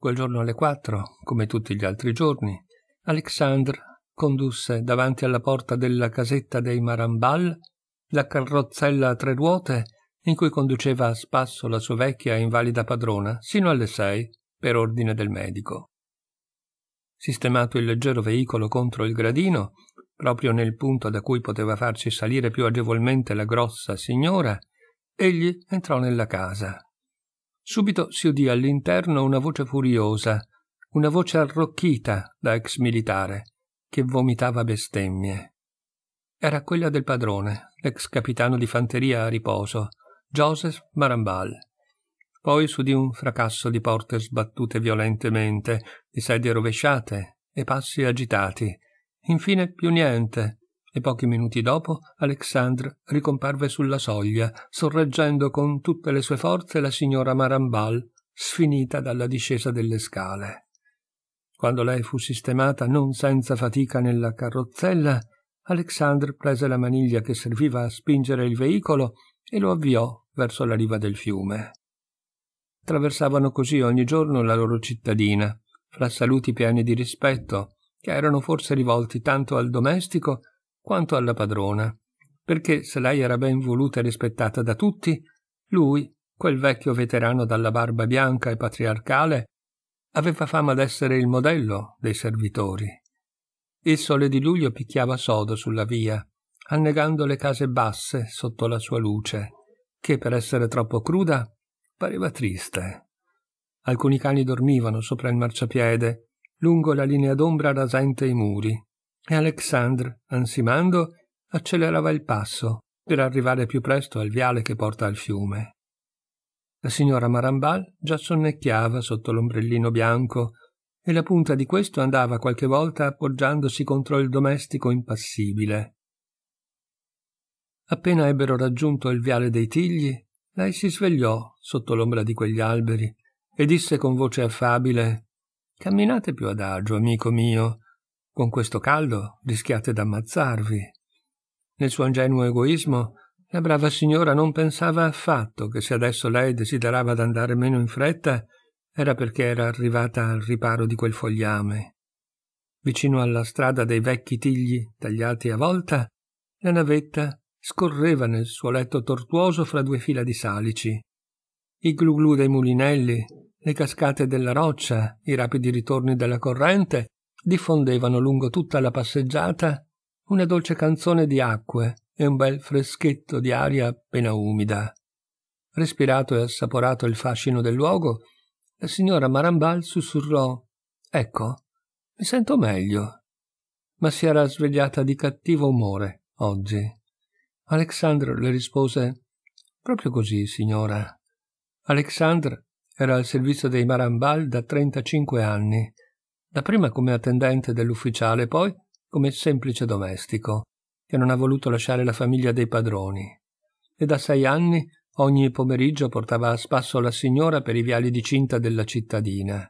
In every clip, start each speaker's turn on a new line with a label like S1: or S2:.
S1: Quel giorno alle quattro, come tutti gli altri giorni, Alexandre condusse davanti alla porta della casetta dei Marambal la carrozzella a tre ruote in cui conduceva a spasso la sua vecchia e invalida padrona sino alle sei per ordine del medico. Sistemato il leggero veicolo contro il gradino, proprio nel punto da cui poteva farci salire più agevolmente la grossa signora, egli entrò nella casa Subito si udì all'interno una voce furiosa, una voce arrocchita da ex militare, che vomitava bestemmie. Era quella del padrone, l'ex capitano di fanteria a riposo, Joseph Marambal. Poi s'udì un fracasso di porte sbattute violentemente, di sedie rovesciate e passi agitati. Infine più niente, e pochi minuti dopo Alexandre ricomparve sulla soglia, sorreggendo con tutte le sue forze la signora Marambal, sfinita dalla discesa delle scale. Quando lei fu sistemata non senza fatica nella carrozzella, Alexandre prese la maniglia che serviva a spingere il veicolo e lo avviò verso la riva del fiume. Traversavano così ogni giorno la loro cittadina, fra saluti pieni di rispetto, che erano forse rivolti tanto al domestico quanto alla padrona, perché se lei era ben voluta e rispettata da tutti, lui, quel vecchio veterano dalla barba bianca e patriarcale, aveva fama d'essere il modello dei servitori. Il sole di luglio picchiava sodo sulla via, annegando le case basse sotto la sua luce, che per essere troppo cruda pareva triste. Alcuni cani dormivano sopra il marciapiede, lungo la linea d'ombra rasente i muri e Alexandre, ansimando, accelerava il passo per arrivare più presto al viale che porta al fiume. La signora Marambal già sonnecchiava sotto l'ombrellino bianco e la punta di questo andava qualche volta appoggiandosi contro il domestico impassibile. Appena ebbero raggiunto il viale dei tigli, lei si svegliò sotto l'ombra di quegli alberi e disse con voce affabile Camminate più adagio, amico mio, con questo caldo rischiate d'ammazzarvi. Nel suo ingenuo egoismo, la brava signora non pensava affatto che se adesso lei desiderava d'andare meno in fretta era perché era arrivata al riparo di quel fogliame. Vicino alla strada dei vecchi tigli tagliati a volta, la navetta scorreva nel suo letto tortuoso fra due fila di salici. I glu glu dei mulinelli, le cascate della roccia, i rapidi ritorni della corrente diffondevano lungo tutta la passeggiata una dolce canzone di acque e un bel freschetto di aria appena umida. Respirato e assaporato il fascino del luogo, la signora Marambal sussurrò Ecco, mi sento meglio. Ma si era svegliata di cattivo umore oggi. Alexandre le rispose Proprio così, signora. Alexandre era al servizio dei Marambal da 35 anni dapprima come attendente dell'ufficiale, poi come semplice domestico, che non ha voluto lasciare la famiglia dei padroni. E da sei anni ogni pomeriggio portava a spasso la signora per i viali di cinta della cittadina.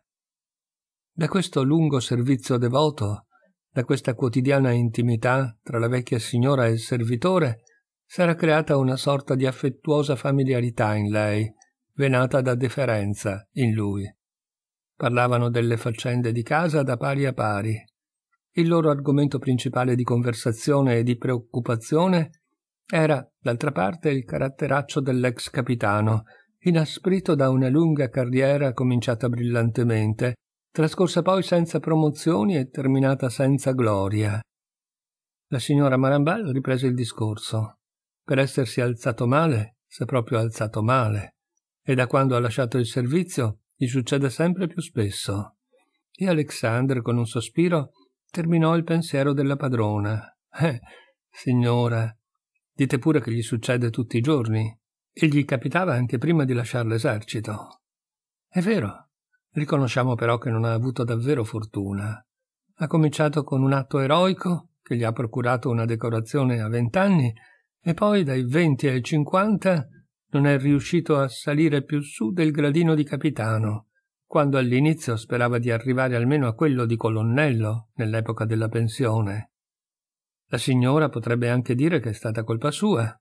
S1: Da questo lungo servizio devoto, da questa quotidiana intimità tra la vecchia signora e il servitore, s'era creata una sorta di affettuosa familiarità in lei, venata da deferenza in lui. Parlavano delle faccende di casa da pari a pari. Il loro argomento principale di conversazione e di preoccupazione era, d'altra parte, il caratteraccio dell'ex capitano, inasprito da una lunga carriera cominciata brillantemente, trascorsa poi senza promozioni e terminata senza gloria. La signora Marambal riprese il discorso. Per essersi alzato male, s'è proprio alzato male, e da quando ha lasciato il servizio gli succede sempre più spesso. E Alexander, con un sospiro, terminò il pensiero della padrona. Eh, signora, dite pure che gli succede tutti i giorni, e gli capitava anche prima di lasciare l'esercito. È vero, riconosciamo però che non ha avuto davvero fortuna. Ha cominciato con un atto eroico che gli ha procurato una decorazione a vent'anni e poi dai venti ai cinquanta non è riuscito a salire più su del gradino di capitano, quando all'inizio sperava di arrivare almeno a quello di colonnello nell'epoca della pensione. La signora potrebbe anche dire che è stata colpa sua.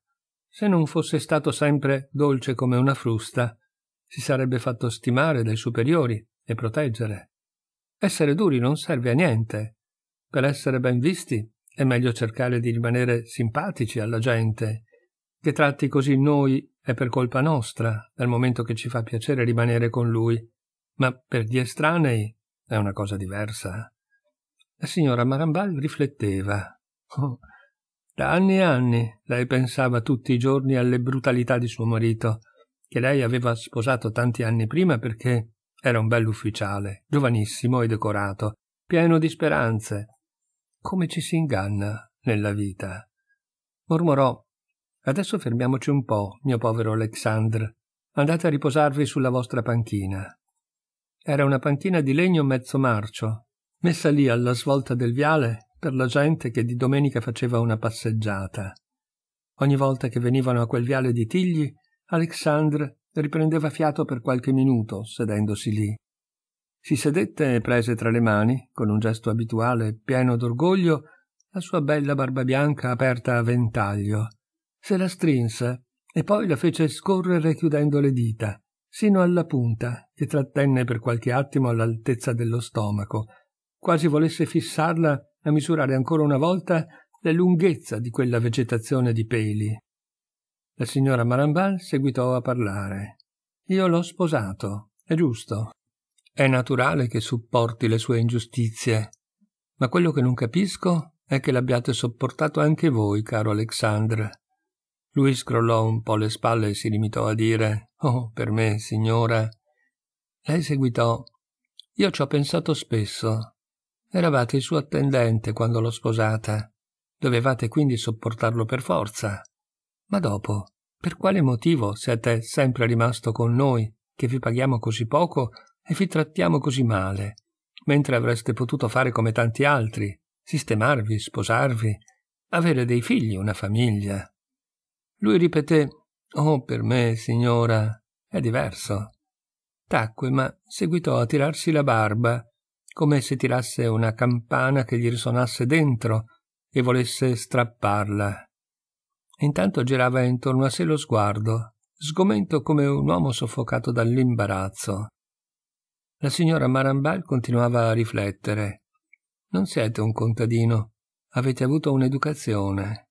S1: Se non fosse stato sempre dolce come una frusta, si sarebbe fatto stimare dai superiori e proteggere. Essere duri non serve a niente. Per essere ben visti è meglio cercare di rimanere simpatici alla gente, che tratti così noi è per colpa nostra, dal momento che ci fa piacere rimanere con lui, ma per gli estranei è una cosa diversa. La signora Marambal rifletteva. Oh, da anni e anni lei pensava tutti i giorni alle brutalità di suo marito, che lei aveva sposato tanti anni prima perché era un bell'ufficiale, giovanissimo e decorato, pieno di speranze. Come ci si inganna nella vita? Mormorò Adesso fermiamoci un po', mio povero Alexandre. Andate a riposarvi sulla vostra panchina. Era una panchina di legno mezzo marcio, messa lì alla svolta del viale per la gente che di domenica faceva una passeggiata. Ogni volta che venivano a quel viale di Tigli, Alexandre riprendeva fiato per qualche minuto, sedendosi lì. Si sedette e prese tra le mani, con un gesto abituale pieno d'orgoglio, la sua bella barba bianca aperta a ventaglio, se la strinse e poi la fece scorrere chiudendo le dita, sino alla punta, che trattenne per qualche attimo all'altezza dello stomaco, quasi volesse fissarla a misurare ancora una volta la lunghezza di quella vegetazione di peli. La signora Maramban seguitò a parlare. Io l'ho sposato, è giusto. È naturale che supporti le sue ingiustizie, ma quello che non capisco è che l'abbiate sopportato anche voi, caro Alexandre. Lui scrollò un po' le spalle e si limitò a dire Oh, per me, signora. Lei seguitò Io ci ho pensato spesso. Eravate il suo attendente quando l'ho sposata. Dovevate quindi sopportarlo per forza. Ma dopo, per quale motivo siete sempre rimasto con noi, che vi paghiamo così poco e vi trattiamo così male, mentre avreste potuto fare come tanti altri, sistemarvi, sposarvi, avere dei figli, una famiglia? Lui ripeté Oh, per me, signora, è diverso. Tacque, ma seguitò a tirarsi la barba, come se tirasse una campana che gli risuonasse dentro e volesse strapparla. Intanto girava intorno a sé lo sguardo, sgomento come un uomo soffocato dall'imbarazzo. La signora Marambal continuava a riflettere. Non siete un contadino, avete avuto un'educazione.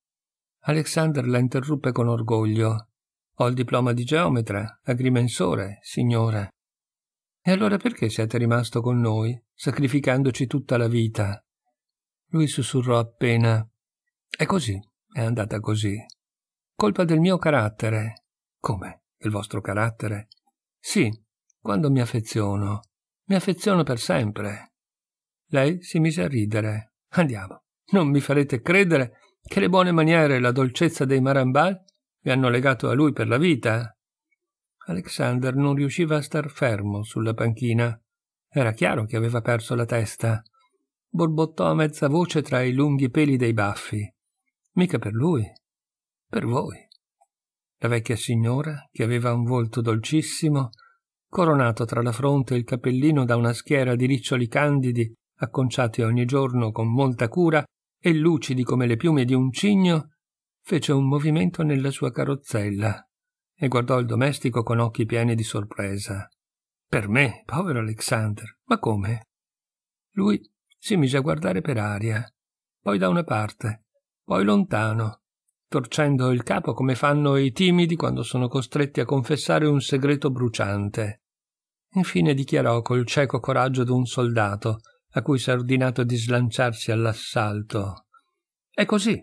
S1: Alexander la interruppe con orgoglio. Ho il diploma di geometra, agrimensore, signore. E allora perché siete rimasto con noi, sacrificandoci tutta la vita? Lui sussurrò appena. È così, è andata così. Colpa del mio carattere. Come? Del vostro carattere? Sì, quando mi affeziono. Mi affeziono per sempre. Lei si mise a ridere. Andiamo. Non mi farete credere che le buone maniere e la dolcezza dei Marambal vi hanno legato a lui per la vita. Alexander non riusciva a star fermo sulla panchina. Era chiaro che aveva perso la testa. Borbottò a mezza voce tra i lunghi peli dei baffi. Mica per lui, per voi. La vecchia signora, che aveva un volto dolcissimo, coronato tra la fronte e il cappellino da una schiera di riccioli candidi acconciati ogni giorno con molta cura, e lucidi come le piume di un cigno, fece un movimento nella sua carrozzella e guardò il domestico con occhi pieni di sorpresa. Per me, povero Alexander, ma come? Lui si mise a guardare per aria, poi da una parte, poi lontano, torcendo il capo come fanno i timidi quando sono costretti a confessare un segreto bruciante. Infine dichiarò col cieco coraggio d'un soldato a cui s'è ordinato di slanciarsi all'assalto. È così.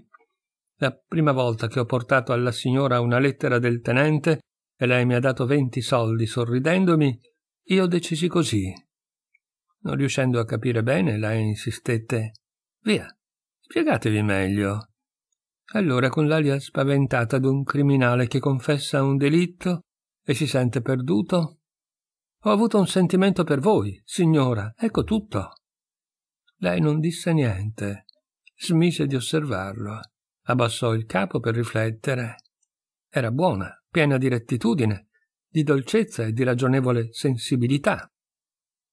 S1: La prima volta che ho portato alla signora una lettera del tenente e lei mi ha dato venti soldi sorridendomi, io decisi così. Non riuscendo a capire bene, lei insistette Via, spiegatevi meglio. Allora, con l'aria spaventata d'un criminale che confessa un delitto e si sente perduto, ho avuto un sentimento per voi, signora, ecco tutto. Lei non disse niente. Smise di osservarlo. Abbassò il capo per riflettere. Era buona, piena di rettitudine, di dolcezza e di ragionevole sensibilità.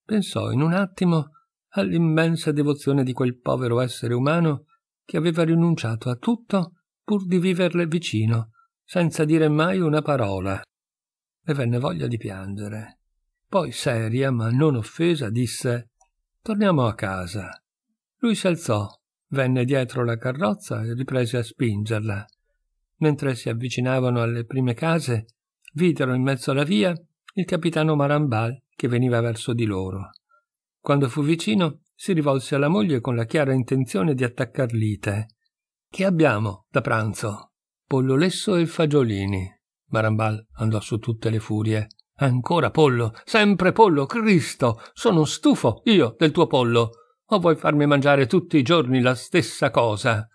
S1: Pensò in un attimo all'immensa devozione di quel povero essere umano che aveva rinunciato a tutto pur di viverle vicino, senza dire mai una parola. Le venne voglia di piangere. Poi, seria ma non offesa, disse Torniamo a casa. Lui s'alzò, venne dietro la carrozza e riprese a spingerla. Mentre si avvicinavano alle prime case, videro in mezzo alla via il capitano Marambal che veniva verso di loro. Quando fu vicino, si rivolse alla moglie con la chiara intenzione di attaccar lite. Che abbiamo da pranzo? Pollo lesso e fagiolini. Marambal andò su tutte le furie. Ancora pollo, sempre pollo, Cristo, sono stufo io del tuo pollo. O vuoi farmi mangiare tutti i giorni la stessa cosa?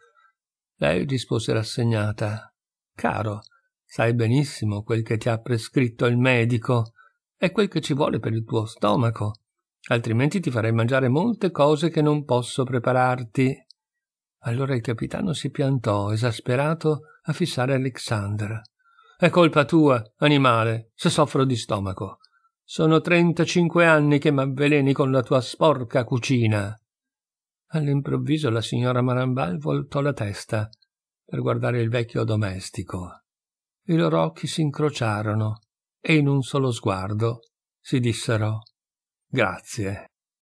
S1: Lei rispose rassegnata. Caro, sai benissimo quel che ti ha prescritto il medico. È quel che ci vuole per il tuo stomaco. Altrimenti ti farei mangiare molte cose che non posso prepararti. Allora il capitano si piantò, esasperato, a fissare Alexander. È colpa tua, animale, se soffro di stomaco. Sono 35 anni che m'avveleni con la tua sporca cucina. All'improvviso la signora Marambal voltò la testa per guardare il vecchio domestico. I loro occhi si incrociarono e in un solo sguardo si dissero Grazie.